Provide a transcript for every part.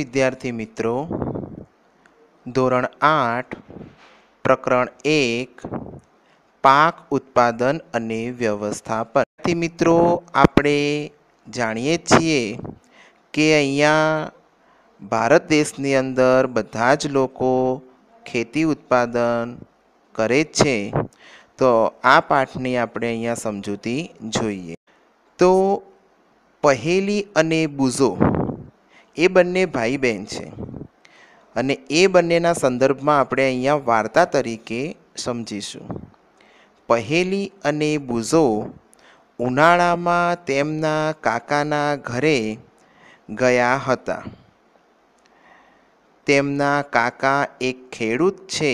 વિદ્યાર્થી મિત્રો ધોરણ આઠ પ્રકરણ એક પાક ઉત્પાદન અને વ્યવસ્થાપન મિત્રો આપણે જાણીએ છીએ કે અહીંયા ભારત દેશની અંદર બધા જ લોકો ખેતી ઉત્પાદન કરે જ છે તો આ પાઠની આપણે અહીંયા સમજૂતી જોઈએ તો પહેલી અને બુઝો એ બંને ભાઈ બહેન છે અને એ બંનેના સંદર્ભમાં આપણે અહીંયા વાર્તા તરીકે સમજીશું પહેલી અને બુઝો ઉનાળામાં તેમના કાકાના ઘરે ગયા હતા તેમના કાકા એક ખેડૂત છે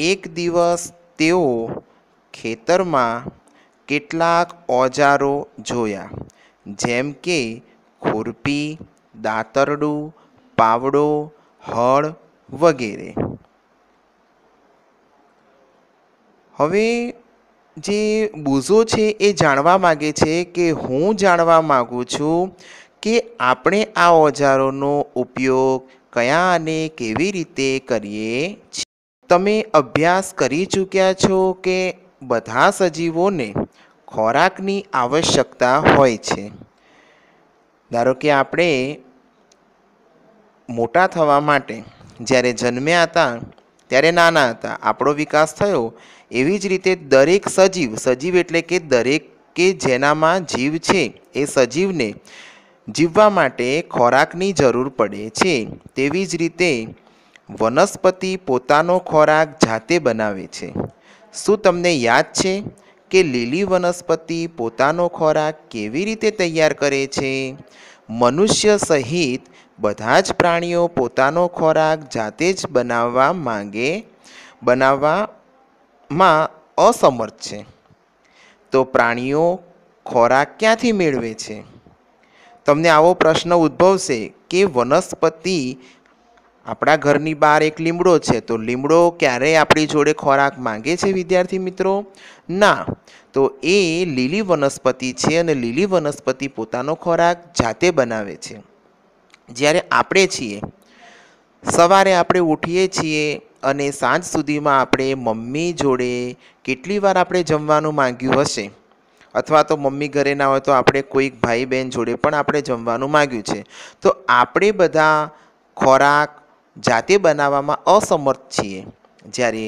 એક દિવસ તેઓ ખેતરમાં કેટલાક ઓજારો જોયા જેમ કે ખુરપી દાતરડું પાવડો હળ વગેરે હવે જે બુઝો છે એ જાણવા માગે છે કે હું જાણવા માગું છું કે આપણે આ ઓજારોનો ઉપયોગ કયા અને કેવી રીતે કરીએ છીએ તમે અભ્યાસ કરી ચૂક્યા છો કે બધા સજીવોને ખોરાકની આવશ્યકતા હોય છે ધારો કે આપણે મોટા થવા માટે જ્યારે જન્મ્યા હતા ત્યારે નાના હતા આપણો વિકાસ થયો એવી જ રીતે દરેક સજીવ સજીવ એટલે કે દરેક કે જેનામાં જીવ છે એ સજીવને જીવવા માટે ખોરાકની જરૂર પડે છે તેવી જ રીતે વનસ્પતિ પોતાનો ખોરાક જાતે બનાવે છે શું તમને યાદ છે કે લીલી વનસ્પતિ પોતાનો ખોરાક કેવી રીતે તૈયાર કરે છે મનુષ્ય સહિત બધા જ પ્રાણીઓ પોતાનો ખોરાક જાતે જ બનાવવા માંગે બનાવવામાં અસમર્થ છે તો પ્રાણીઓ ખોરાક ક્યાંથી મેળવે છે તમને આવો પ્રશ્ન ઉદ્ભવશે કે વનસ્પતિ આપણા ઘરની બહાર એક લીમડો છે તો લીમડો ક્યારેય આપણી જોડે ખોરાક માંગે છે વિદ્યાર્થી મિત્રો ના તો એ લીલી વનસ્પતિ છે અને લીલી વનસ્પતિ પોતાનો ખોરાક જાતે બનાવે છે જ્યારે આપણે છીએ સવારે આપણે ઉઠીએ છીએ અને સાંજ સુધીમાં આપણે મમ્મી જોડે કેટલી વાર આપણે જમવાનું માંગ્યું હશે અથવા તો મમ્મી ઘરે ના હોય તો આપણે કોઈક ભાઈ બહેન જોડે પણ આપણે જમવાનું માંગ્યું છે તો આપણે બધા ખોરાક જાતે બનાવવામાં અસમર્થ છીએ જ્યારે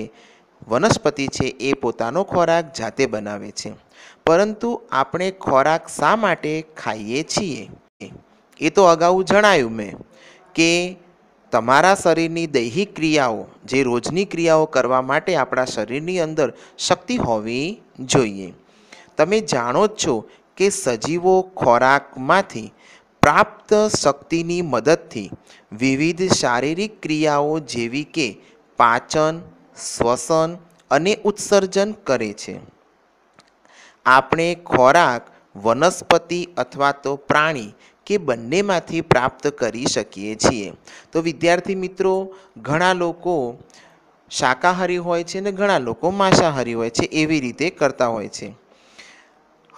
વનસ્પતિ છે એ પોતાનો ખોરાક જાતે બનાવે છે પરંતુ આપણે ખોરાક શા માટે ખાઈએ છીએ એ તો અગાઉ જણાયું મેં કે તમારા શરીરની દૈહિક ક્રિયાઓ જે રોજની ક્રિયાઓ કરવા માટે આપણા શરીરની અંદર શક્તિ હોવી જોઈએ તમે જાણો જ છો કે સજીવો ખોરાકમાંથી પ્રાપ્ત શક્તિની મદદથી વિવિધ શારીરિક ક્રિયાઓ જેવી કે પાચન શ્વસન અને ઉત્સર્જન કરે છે આપણે ખોરાક વનસ્પતિ અથવા તો પ્રાણી કે બંનેમાંથી પ્રાપ્ત કરી શકીએ છીએ તો વિદ્યાર્થી મિત્રો ઘણા લોકો શાકાહારી હોય છે અને ઘણા લોકો માંસાહારી હોય છે એવી રીતે કરતા હોય છે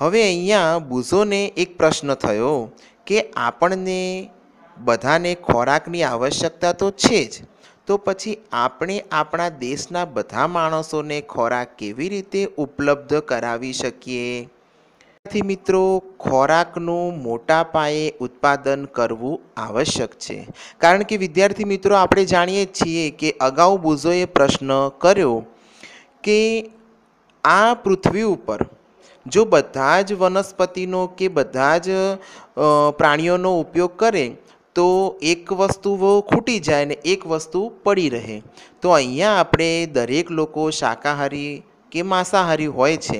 હવે અહીંયા બુઝોને એક પ્રશ્ન થયો કે આપણને બધાને ખોરાકની આવશ્યકતા તો છે જ તો પછી આપણે આપણા દેશના બધા માણસોને ખોરાક કેવી રીતે ઉપલબ્ધ કરાવી શકીએ આથી મિત્રો ખોરાકનું મોટા પાયે ઉત્પાદન કરવું આવશ્યક છે કારણ કે વિદ્યાર્થી મિત્રો આપણે જાણીએ છીએ કે અગાઉ બુઝોએ પ્રશ્ન કર્યો કે આ પૃથ્વી ઉપર જો બધા જ વનસ્પતિનો કે બધા જ પ્રાણીઓનો ઉપયોગ કરે તો એક વસ્તુ ખૂટી જાય ને એક વસ્તુ પડી રહે તો અહીંયા આપણે દરેક લોકો શાકાહારી કે માંસાહારી હોય છે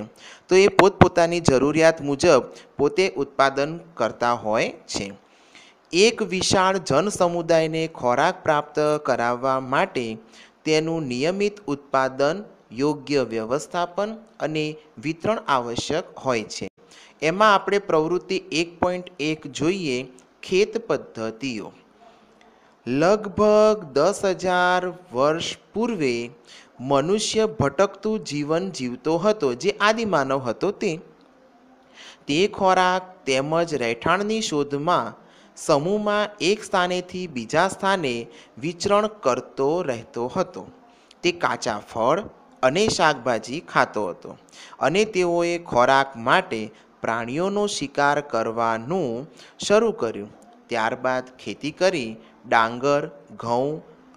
તો એ પોતપોતાની જરૂરિયાત મુજબ પોતે ઉત્પાદન કરતા હોય છે એક વિશાળ જનસમુદાયને ખોરાક પ્રાપ્ત કરાવવા માટે તેનું નિયમિત ઉત્પાદન યોગ્ય વ્યવસ્થાપન અને વિતરણ આવશ્યક હોય છે એમાં આપણે પ્રવૃત્તિ એક પોઈન્ટ એક જોઈએ ખેત પદ્ધતિઓ લગભગ દસ હજાર વર્ષ પૂર્વે મનુષ્ય ભટકતું જીવન જીવતો હતો જે આદિમાનવ હતો તે તે ખોરાક તેમજ રહેઠાણની શોધમાં સમૂહમાં એક સ્થાનેથી બીજા સ્થાને વિચરણ કરતો રહેતો હતો તે કાચા ફળ અને શાકભાજી ખાતો હતો અને તેઓએ ખોરાક માટે પ્રાણીઓનો શિકાર કરવાનું શરૂ કર્યું ત્યારબાદ ખેતી કરી ડાંગર ઘઉં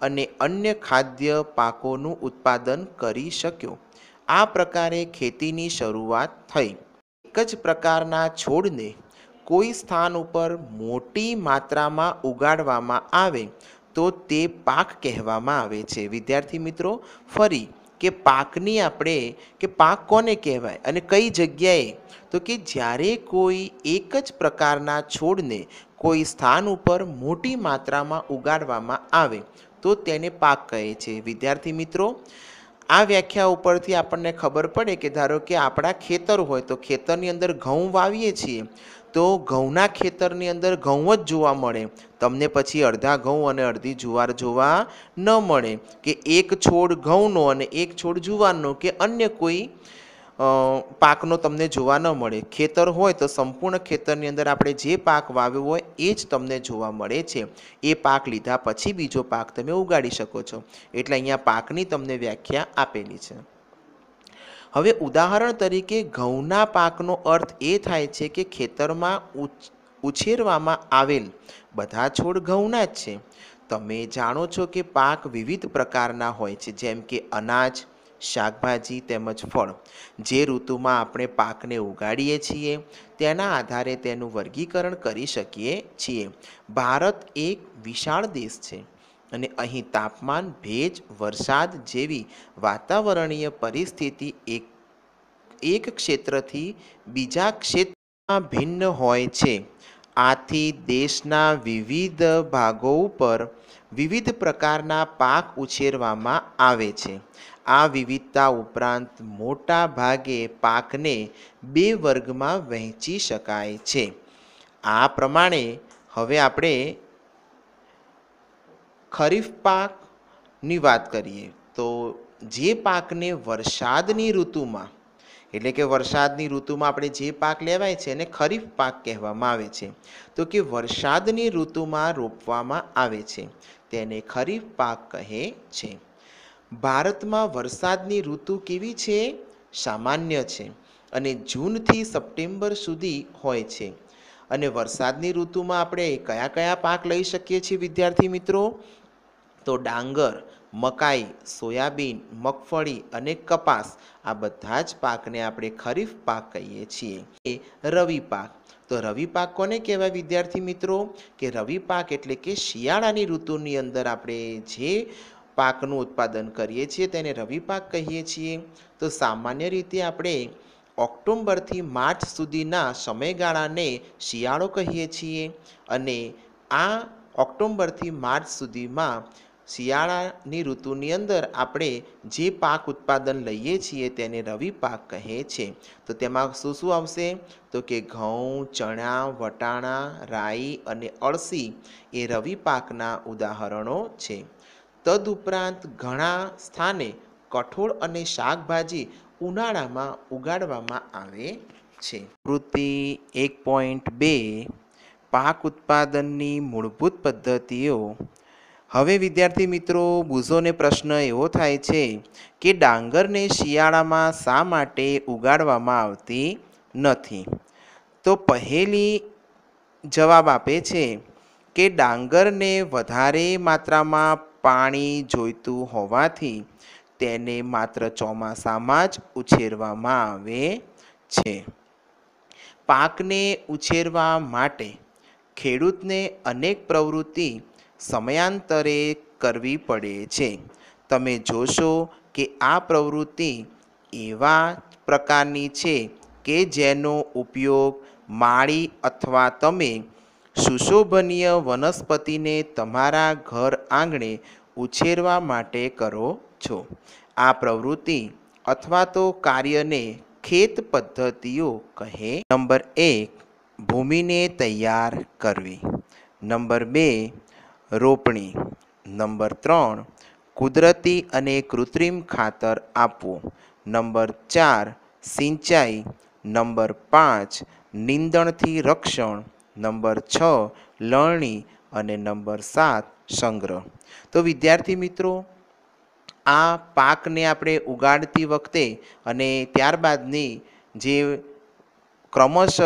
અને અન્ય ખાદ્ય પાકોનું ઉત્પાદન કરી શક્યો આ પ્રકારે ખેતીની શરૂઆત થઈ એક જ પ્રકારના છોડને કોઈ સ્થાન ઉપર મોટી માત્રામાં ઉગાડવામાં આવે તો તે પાક કહેવામાં આવે છે વિદ્યાર્થી મિત્રો ફરી કે પાકની આપણે કે પાક કોને કહેવાય અને કઈ જગ્યાએ તો કે જ્યારે કોઈ એક જ પ્રકારના છોડને કોઈ સ્થાન ઉપર મોટી માત્રામાં ઉગાડવામાં આવે તો તેને પાક કહે છે વિદ્યાર્થી મિત્રો આ વ્યાખ્યા ઉપરથી આપણને ખબર પડે કે ધારો કે આપણા ખેતર હોય તો ખેતરની અંદર ઘઉં વાવીએ છીએ તો ઘઉંના ખેતરની અંદર ઘઉં જ જોવા મળે તમને પછી અડધા ઘઉં અને અડધી જુવાર જોવા ન મળે કે એક છોડ ઘઉંનો અને એક છોડ જુવારનો કે અન્ય કોઈ પાકનો તમને જોવા ન મળે ખેતર હોય તો સંપૂર્ણ ખેતરની અંદર આપણે જે પાક વાવ્યો હોય એ જ તમને જોવા મળે છે એ પાક લીધા પછી બીજો પાક તમે ઉગાડી શકો છો એટલે અહીંયા પાકની તમને વ્યાખ્યા આપેલી છે હવે ઉદાહરણ તરીકે ઘઉંના પાકનો અર્થ એ થાય છે કે ખેતરમાં ઉછેરવામાં આવેલ બધા છોડ ઘઉંના જ છે તમે જાણો છો કે પાક વિવિધ પ્રકારના હોય છે જેમ કે અનાજ શાકભાજી તેમજ ફળ જે ઋતુમાં આપણે પાકને ઉગાડીએ છીએ તેના આધારે તેનું વર્ગીકરણ કરી શકીએ છીએ ભારત એક વિશાળ દેશ છે અને અહીં તાપમાન ભેજ વરસાદ જેવી વાતાવરણીય પરિસ્થિતિ એક એક ક્ષેત્રથી બીજા ક્ષેત્રમાં ભિન્ન હોય છે આથી દેશના વિવિધ ભાગો ઉપર વિવિધ પ્રકારના પાક ઉછેરવામાં આવે છે આ વિવિધતા ઉપરાંત મોટા ભાગે પાકને બે વર્ગમાં વહેંચી શકાય છે આ પ્રમાણે હવે આપણે ખરીફ પાકની વાત કરીએ તો જે પાકને વરસાદની ઋતુમાં એટલે કે વરસાદની ઋતુમાં આપણે જે પાક લેવાય છે એને ખરીફ પાક કહેવામાં આવે છે તો કે વરસાદની ઋતુમાં રોપવામાં આવે છે તેને ખરીફ પાક કહે છે ભારતમાં વરસાદની ઋતુ કેવી છે સામાન્ય છે અને જૂનથી સપ્ટેમ્બર સુધી હોય છે અને વરસાદની ઋતુમાં આપણે કયા કયા પાક લઈ શકીએ છીએ વિદ્યાર્થી મિત્રો તો ડાંગર મકાઈ સોયાબીન મગફળી અને કપાસ આ બધા જ પાકને આપણે ખરીફ પાક કહીએ છીએ રવિ પાક તો રવિ પાક કોને કહેવાય વિદ્યાર્થી મિત્રો કે રવિ પાક એટલે કે શિયાળાની ઋતુની અંદર આપણે જે પાકનું ઉત્પાદન કરીએ છીએ તેને રવિ પાક કહીએ છીએ તો સામાન્ય રીતે આપણે ઓક્ટોબરથી માર્ચ સુધીના સમયગાળાને શિયાળો કહીએ છીએ અને આ ઓક્ટોમ્બરથી માર્ચ સુધીમાં શિયાળાની ઋતુની અંદર આપણે જે પાક ઉત્પાદન લઈએ છીએ તેને રવિ પાક કહે છે તો તેમાં શું શું આવશે તો કે ઘઉં ચણા વટાણા રાઈ અને અળસી એ રવિ પાકના ઉદાહરણો છે તદુપરાંત ઘણા સ્થાને કઠોળ અને શાકભાજી ઉનાળામાં ઉગાડવામાં આવે છે વૃત્તિ એક પોઈન્ટ બે પાક ઉત્પાદનની મૂળભૂત પદ્ધતિઓ હવે વિદ્યાર્થી મિત્રો બુઝોને પ્રશ્ન એવો થાય છે કે ડાંગરને શિયાળામાં શા માટે ઉગાડવામાં આવતી નથી તો પહેલી જવાબ આપે છે કે ડાંગરને વધારે માત્રામાં પાણી જોઈતું હોવાથી તેને માત્ર ચોમાસામાં જ ઉછેરવામાં આવે છે પાકને ઉછેરવા માટે ખેડૂતને અનેક પ્રવૃત્તિ સમયાંતરે કરવી પડે છે તમે જોશો કે આ પ્રવૃત્તિ એવા પ્રકારની છે કે જેનો ઉપયોગ માળી અથવા તમે સુશોભનીય વનસ્પતિને તમારા ઘર આંગણે ઉછેરવા માટે કરો છો આ પ્રવૃત્તિ અથવા તો કાર્યને ખેત પદ્ધતિઓ કહે નંબર એક ભૂમિને તૈયાર કરવી નંબર બે રોપણી નંબર ત્રણ કુદરતી અને કૃત્રિમ ખાતર આપવું નંબર ચાર સિંચાઈ નંબર પાંચ નિંદણથી રક્ષણ નંબર છ લણણી અને નંબર સાત સંગ્રહ તો વિદ્યાર્થી મિત્રો આ પાકને આપણે ઉગાડતી વખતે અને ત્યારબાદની જે ક્રમશઃ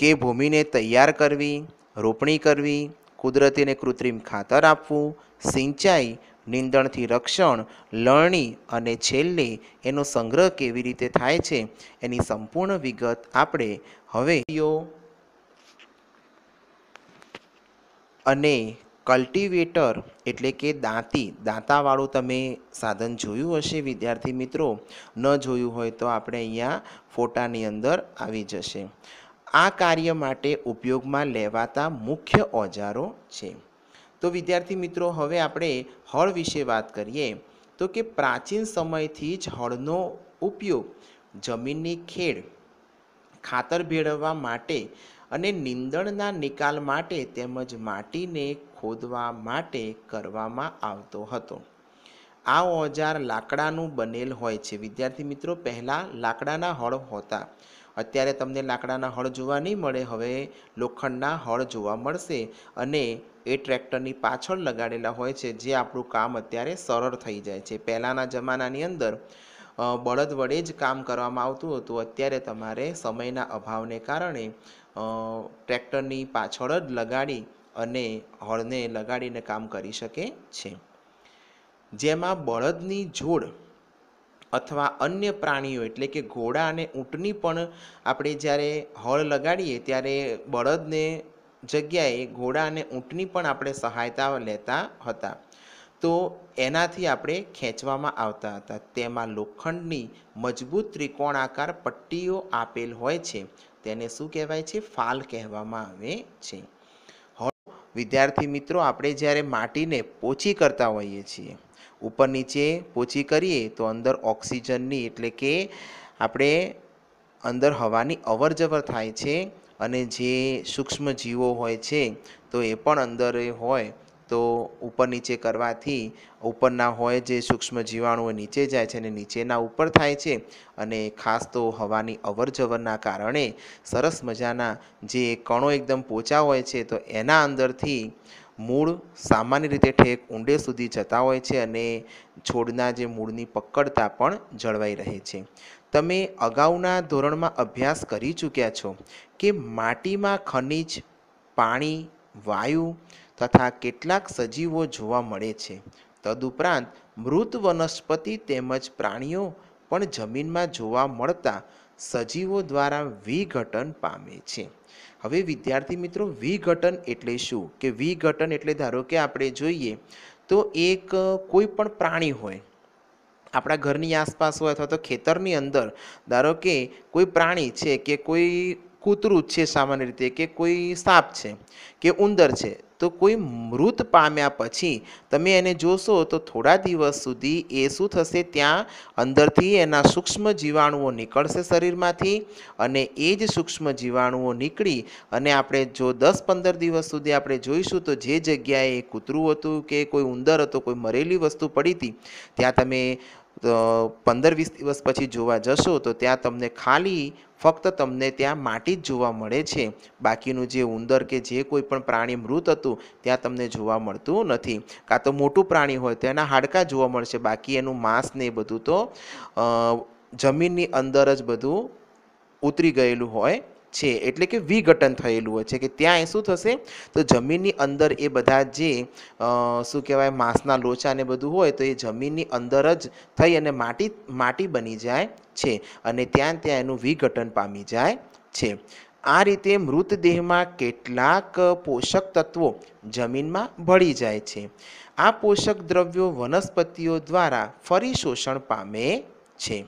કે ભૂમિને તૈયાર કરવી રોપણી કરવી કુદરતીને કૃત્રિમ ખાતર આપવું સિંચાઈ નીંદણથી રક્ષણ લણણી અને છેલ્લે એનો સંગ્રહ કેવી રીતે થાય છે એની સંપૂર્ણ વિગત આપણે હવે અને કલ્ટિવેટર એટલે કે દાંતી દાંતાવાળું તમે સાધન જોયું હશે વિદ્યાર્થી મિત્રો ન જોયું હોય તો આપણે અહીંયા ફોટાની અંદર આવી જશે આ કાર્ય માટે ઉપયોગમાં લેવાતા મુખ્ય ઓજારો છે તો વિદ્યાર્થી મિત્રો હવે આપણે હળ વિશે વાત કરીએ તો કે પ્રાચીન સમયથી જ હળનો ઉપયોગ જમીનની ખેડ ખાતર ભેળવવા માટે અને નીંદણના નિકાલ માટે તેમજ માટીને ખોદવા માટે કરવામાં આવતો હતો આ ઓજાર લાકડાનું બનેલ હોય છે વિદ્યાર્થી મિત્રો પહેલાં લાકડાના હળ હોતા અત્યારે તમને લાકડાના હળ જોવા નહીં મળે હવે લોખંડના હળ જોવા મળશે અને એ ટ્રેક્ટરની પાછળ લગાડેલા હોય છે જે આપણું કામ અત્યારે સરળ થઈ જાય છે પહેલાંના જમાનાની અંદર બળદ વડે જ કામ કરવામાં આવતું હતું અત્યારે તમારે સમયના અભાવને કારણે ટ્રેક્ટરની પાછળ જ લગાડી અને હળને લગાડીને કામ કરી શકે છે જેમાં બળદની જોડ અથવા અન્ય પ્રાણીઓ એટલે કે ઘોડા અને ઊંટની પણ આપણે જ્યારે હળ લગાડીએ ત્યારે બળદને જગ્યાએ ઘોડા અને ઊંટની પણ આપણે સહાયતા લેતા હતા તો એનાથી આપણે ખેંચવામાં આવતા હતા તેમાં લોખંડની મજબૂત ત્રિકોણાકાર પટ્ટીઓ આપેલ હોય છે તેને શું કહેવાય છે ફાલ કહેવામાં આવે છે વિદ્યાર્થી મિત્રો આપણે જ્યારે માટીને પોચી કરતા હોઈએ છીએ ઉપર નીચે પોચી કરીએ તો અંદર ઓક્સિજનની એટલે કે આપણે અંદર હવાની અવર જવર થાય છે અને જે સૂક્ષ્મ જીવો હોય છે તો એ પણ અંદર હોય તો ઉપર નીચે કરવાથી ઉપરના હોય જે સૂક્ષ્મ જીવાણુઓ નીચે જાય છે અને નીચેના ઉપર થાય છે અને ખાસ તો હવાની અવરજવરના કારણે સરસ મજાના જે કણો એકદમ પોચા હોય છે તો એના અંદરથી મૂળ સામાન્ય રીતે ઠેક ઊંડે સુધી જતા હોય છે અને છોડના જે મૂળની પકડતા પણ જળવાઈ રહે છે તમે અગાઉના ધોરણમાં અભ્યાસ કરી ચૂક્યા છો કે માટીમાં ખનિજ પાણી વાયુ તથા કેટલાક સજીવો જોવા મળે છે તદુપરાંત મૃત વનસ્પતિ તેમજ પ્રાણીઓ પણ જમીનમાં જોવા મળતા સજીવો દ્વારા વિઘટન પામે છે હવે વિદ્યાર્થી મિત્રો વિઘટન એટલે શું કે વિઘટન એટલે ધારો કે આપણે જોઈએ તો એક કોઈ પણ પ્રાણી હોય આપણા ઘરની આસપાસ હોય અથવા તો ખેતરની અંદર ધારો કે કોઈ પ્રાણી છે કે કોઈ કૂતરું છે સામાન્ય રીતે કે કોઈ સાપ છે કે ઉંદર છે તો કોઈ મૃત પામ્યા પછી તમે એને જોશો તો થોડા દિવસ સુધી એ શું થશે ત્યાં અંદરથી એના સૂક્ષ્મ જીવાણુઓ નીકળશે શરીરમાંથી અને એ જ સૂક્ષ્મ જીવાણુઓ નીકળી અને આપણે જો દસ પંદર દિવસ સુધી આપણે જોઈશું તો જે જગ્યાએ કૂતરું હતું કે કોઈ ઉંદર હતો કોઈ મરેલી વસ્તુ પડી હતી ત્યાં તમે પંદર વીસ દિવસ પછી જોવા જશો તો ત્યાં તમને ખાલી ફક્ત તમને ત્યાં માટી જ જોવા મળે છે બાકીનું જે ઉંદર કે જે કોઈ પણ પ્રાણી મૃત હતું ત્યાં તમને જોવા મળતું નથી કાં તો મોટું પ્રાણી હોય તો એના હાડકાં જોવા મળશે બાકી એનું માંસ ને એ બધું તો જમીનની અંદર જ બધું ઉતરી ગયેલું હોય છે એટલે કે વિઘટન થયેલું હોય છે કે ત્યાં એ શું થશે તો જમીનની અંદર એ બધા જે શું કહેવાય માંસના લોચા ને બધું હોય તો એ જમીનની અંદર જ થઈ અને માટી માટી બની જાય છે અને ત્યાં ત્યાં એનું વિઘટન પામી જાય છે આ રીતે મૃતદેહમાં કેટલાક પોષક તત્વો જમીનમાં ભળી જાય છે આ પોષક દ્રવ્યો વનસ્પતિઓ દ્વારા ફરી શોષણ પામે છે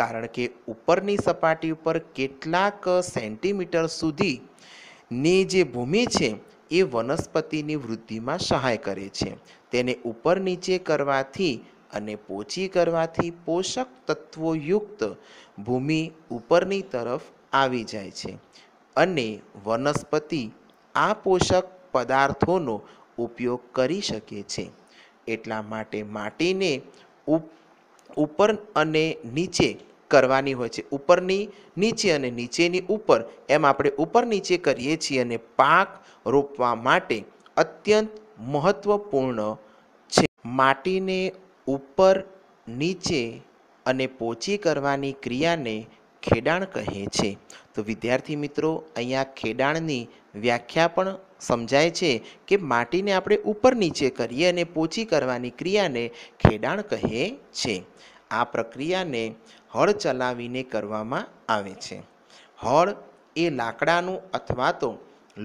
કારણ કે ઉપરની સપાટી ઉપર કેટલાક સેન્ટીમીટર સુધીની જે ભૂમિ છે એ વનસ્પતિની વૃદ્ધિમાં સહાય કરે છે તેને ઉપર નીચે કરવાથી અને પોચી કરવાથી પોષક તત્વોયુક્ત ભૂમિ ઉપરની તરફ આવી જાય છે અને વનસ્પતિ આ પોષક પદાર્થોનો ઉપયોગ કરી શકે છે એટલા માટે માટીને ઉપ ઉપર અને નીચે કરવાની હોય છે ઉપરની નીચે અને નીચેની ઉપર એમ આપણે ઉપર નીચે કરીએ છીએ અને પાક રોપવા માટે અત્યંત મહત્વપૂર્ણ છે માટીને ઉપર નીચે અને પોચી કરવાની ક્રિયાને ખેડાણ કહે છે તો વિદ્યાર્થી મિત્રો અહીંયા ખેડાણની વ્યાખ્યા પણ સમજાય છે કે માટીને આપણે ઉપર નીચે કરીએ અને પોચી કરવાની ક્રિયાને ખેડાણ કહે છે આ પ્રક્રિયાને હળ ચલાવીને કરવામાં આવે છે હળ એ લાકડાનું અથવા તો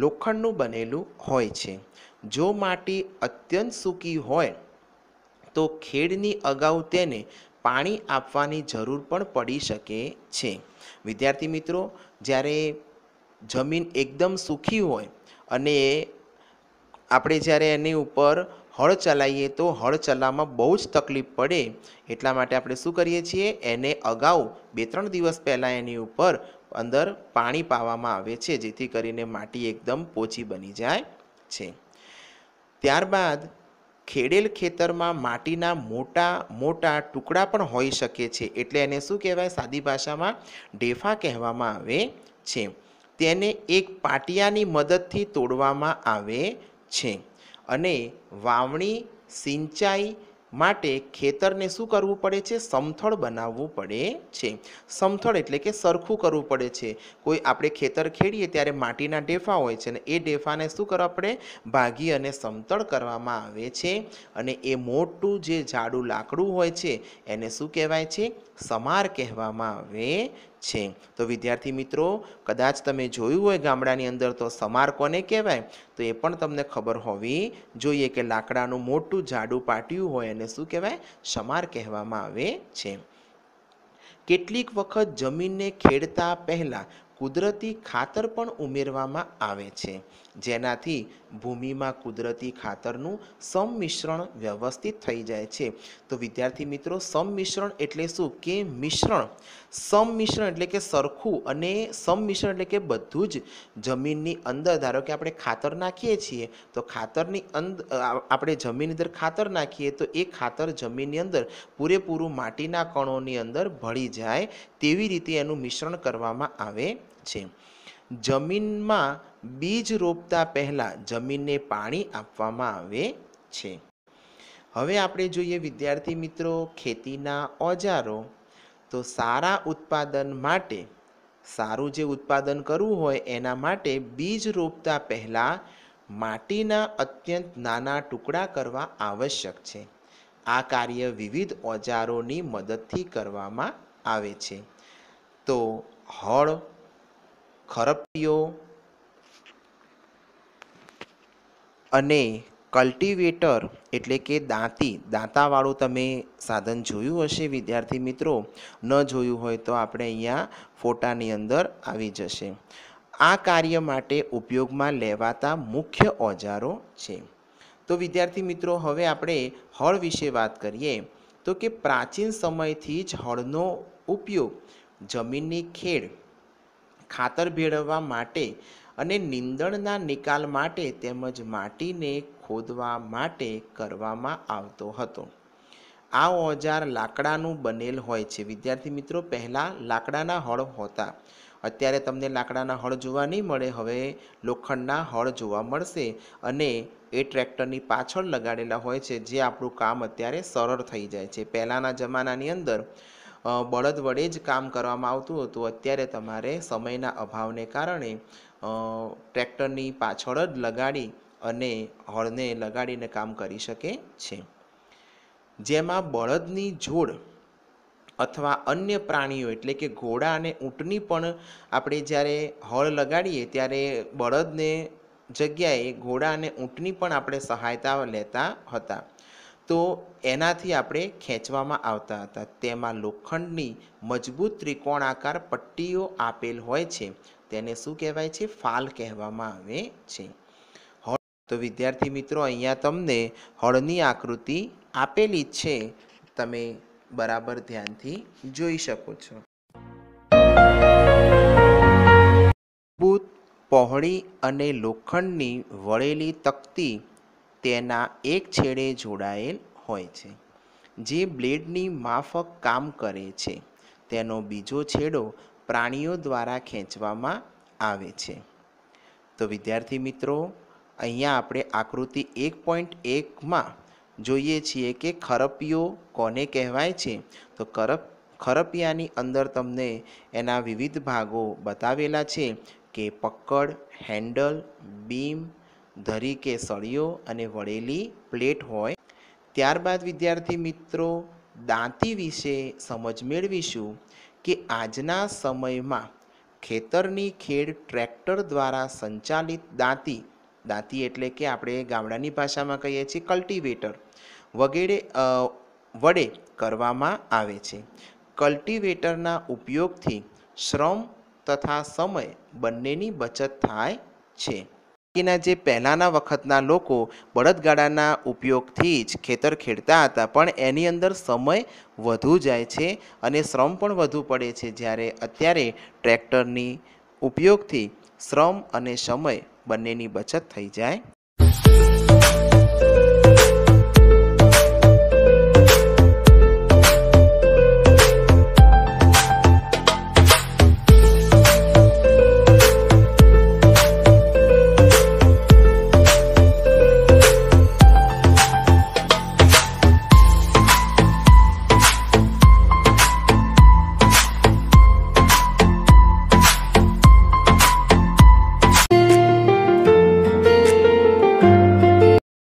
લોખંડનું બનેલું હોય છે જો માટી અત્યંત સૂકી હોય તો ખેડની અગાઉ તેને પાણી આપવાની જરૂર પણ પડી શકે છે વિદ્યાર્થી મિત્રો જ્યારે જમીન એકદમ સૂકી હોય અને આપણે જ્યારે એની ઉપર હળ ચલાવીએ તો હળ ચલાવવામાં બહુ જ તકલીફ પડે એટલા માટે આપણે શું કરીએ છીએ એને અગાઉ બે ત્રણ દિવસ પહેલાં એની ઉપર અંદર પાણી પાવામાં આવે છે જેથી કરીને માટી એકદમ પોચી બની જાય છે ત્યારબાદ ખેડેલ ખેતરમાં માટીના મોટા મોટા ટુકડા પણ હોઈ શકે છે એટલે એને શું કહેવાય સાદી ભાષામાં ઢેફા કહેવામાં આવે છે તેને એક પાટિયાની મદદથી તોડવામાં આવે છે અને વાવણી સિંચાઈ માટે ખેતરને શું કરવું પડે છે સમથળ બનાવવું પડે છે સમથળ એટલે કે સરખું કરવું પડે છે કોઈ આપણે ખેતર ખેડીએ ત્યારે માટીના ડેફા હોય છે અને એ ડેફાને શું કરવા પડે ભાગી અને સમથળ કરવામાં આવે છે અને એ મોટું જે જાડું લાકડું હોય છે એને શું કહેવાય છે સમાર કહેવામાં આવે છે તો વિદ્યાર્થી મિત્રો કદાચ તમે જોયું હોય ગામડાની અંદર તો સમાર કોને કહેવાય તો એ પણ તમને ખબર હોવી જોઈએ કે લાકડાનું મોટું જાડું પાટિયું હોય અને શું કહેવાય સમાર કહેવામાં આવે છે કેટલીક વખત જમીનને ખેડતા પહેલાં કુદરતી ખાતર પણ ઉમેરવામાં આવે છે જેનાથી ભૂમિમાં કુદરતી ખાતરનું સંમિશ્રણ વ્યવસ્થિત થઈ જાય છે તો વિદ્યાર્થી મિત્રો સંમિશ્રણ એટલે શું કે મિશ્રણ સંમિશ્રણ એટલે કે સરખું અને સંમિશ્રણ એટલે કે બધું જ જમીનની અંદર ધારો કે આપણે ખાતર નાખીએ છીએ તો ખાતરની અંદર આપણે જમીનની અંદર ખાતર નાખીએ તો એ ખાતર જમીનની અંદર પૂરેપૂરું માટીના કણોની અંદર ભળી જાય તેવી રીતે એનું મિશ્રણ કરવામાં આવે છે જમીનમાં બીજ રોપતા પહેલાં જમીનને પાણી આપવામાં આવે છે હવે આપણે જોઈએ વિદ્યાર્થી મિત્રો ખેતીના ઓજારો તો સારા ઉત્પાદન માટે સારું જે ઉત્પાદન કરવું હોય એના માટે બીજ રોપતા પહેલાં માટીના અત્યંત નાના ટુકડા કરવા આવશ્યક છે આ કાર્ય વિવિધ ઓજારોની મદદથી કરવામાં આવે છે તો હળ ખરપટીઓ અને કલ્ટિવેટર એટલે કે દાંતી દાંતાવાળું તમે સાધન જોયું હશે વિદ્યાર્થી મિત્રો ન જોયું હોય તો આપણે અહીંયા ફોટાની અંદર આવી જશે આ કાર્ય માટે ઉપયોગમાં લેવાતા મુખ્ય ઓજારો છે તો વિદ્યાર્થી મિત્રો હવે આપણે હળ વિશે વાત કરીએ તો કે પ્રાચીન સમયથી જ હળનો ઉપયોગ જમીનની ખેડ ખાતર ભેળવવા માટે અને નીંદણના નિકાલ માટે તેમજ માટીને ખોદવા માટે કરવામાં આવતો હતો આ ઓજાર લાકડાનું બનેલ હોય છે વિદ્યાર્થી મિત્રો પહેલાં લાકડાના હળ હોતા અત્યારે તમને લાકડાના હળ જોવા નહીં મળે હવે લોખંડના હળ જોવા મળશે અને એ ટ્રેક્ટરની પાછળ લગાડેલા હોય છે જે આપણું કામ અત્યારે સરળ થઈ જાય છે પહેલાંના જમાનાની અંદર બળદ વડે જ કામ કરવામાં આવતું હતું અત્યારે તમારે સમયના અભાવને કારણે ટ્રેક્ટરની પાછળ જ લગાડી અને હળને લગાડીને કામ કરી શકે છે જેમાં બળદની જોડ અથવા અન્ય પ્રાણીઓ એટલે કે ઘોડા અને ઊંટની પણ આપણે જ્યારે હળ લગાડીએ ત્યારે બળદને જગ્યાએ ઘોડા અને ઊંટની પણ આપણે સહાયતા લેતા હતા તો એનાથી આપણે ખેંચવામાં આવતા હતા તેમાં લોખંડની મજબૂત ત્રિકોણાકાર પટ્ટીઓ આપેલ હોય છે તેને શું કહેવાય છે ફાલ કહેવામાં આવે છે હળ તો વિદ્યાર્થી મિત્રો અહીંયા તમને હળની આકૃતિ આપેલી છે તમે બરાબર ધ્યાનથી જોઈ શકો છો મજબૂત પહોળી અને લોખંડની વળેલી તકતી તેના એક છેડે જોડાયેલ હોય છે જે બ્લેડની માફક કામ કરે છે તેનો બીજો છેડો પ્રાણીઓ દ્વારા ખેંચવામાં આવે છે તો વિદ્યાર્થી મિત્રો અહીંયા આપણે આકૃતિ એક પોઈન્ટ એકમાં જોઈએ છીએ કે ખરપીઓ કોને કહેવાય છે તો કરપ ખરપિયાની અંદર તમને એના વિવિધ ભાગો બતાવેલા છે કે પકડ હેન્ડલ બીમ ધરી કે સળીઓ અને વળેલી પ્લેટ હોય ત્યારબાદ વિદ્યાર્થી મિત્રો દાંતી વિશે સમજ મેળવીશું કે આજના સમયમાં ખેતરની ખેડ ટ્રેક્ટર દ્વારા સંચાલિત દાંતી દાંતી એટલે કે આપણે ગામડાની ભાષામાં કહીએ છીએ કલ્ટિવેટર વગેરે વડે કરવામાં આવે છે કલ્ટિવેટરના ઉપયોગથી શ્રમ તથા સમય બંનેની બચત થાય છે બાકીના જે પહેલાંના વખતના લોકો બળદગાડાના ઉપયોગથી જ ખેતર ખેડતા હતા પણ એની અંદર સમય વધુ જાય છે અને શ્રમ પણ વધુ પડે છે જ્યારે અત્યારે ટ્રેક્ટરની ઉપયોગથી શ્રમ અને સમય બંનેની બચત થઈ જાય